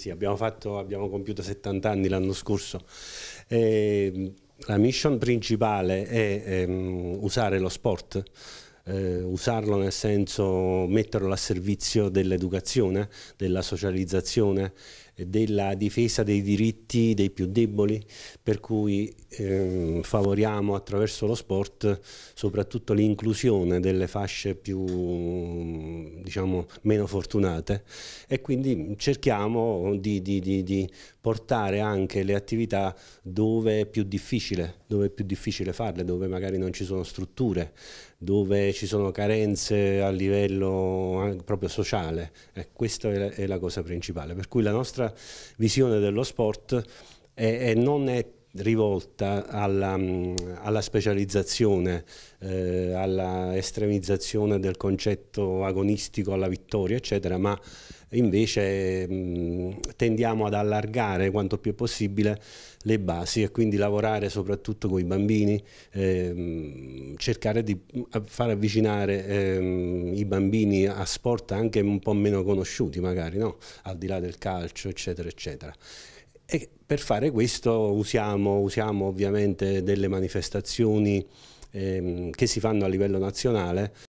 Sì, abbiamo, fatto, abbiamo, compiuto 70 anni l'anno scorso. E ehm, la mission principale è, è ehm, usare lo sport, eh, usarlo nel senso metterlo a servizio dell'educazione, della socializzazione della difesa dei diritti dei più deboli, per cui eh, favoriamo attraverso lo sport soprattutto l'inclusione delle fasce più, diciamo, meno fortunate e quindi cerchiamo di, di, di, di, portare anche le attività dove è più difficile, dove è più difficile farle, dove magari non ci sono strutture, dove ci sono carenze a livello proprio sociale. E eh, questa è la, è la cosa principale, per cui la nostra visione dello sport e, e non è rivolta alla, mm, alla specializzazione, eh, alla estremizzazione del concetto agonistico alla vittoria, eccetera, ma invece mh, mm, tendiamo ad allargare quanto più possibile le basi e quindi lavorare soprattutto con i bambini, ehm, cercare di far avvicinare ehm, i bambini a sport anche un po' meno conosciuti magari, no? al di là del calcio eccetera eccetera e per fare questo usiamo, usiamo ovviamente delle manifestazioni ehm, che si fanno a livello nazionale.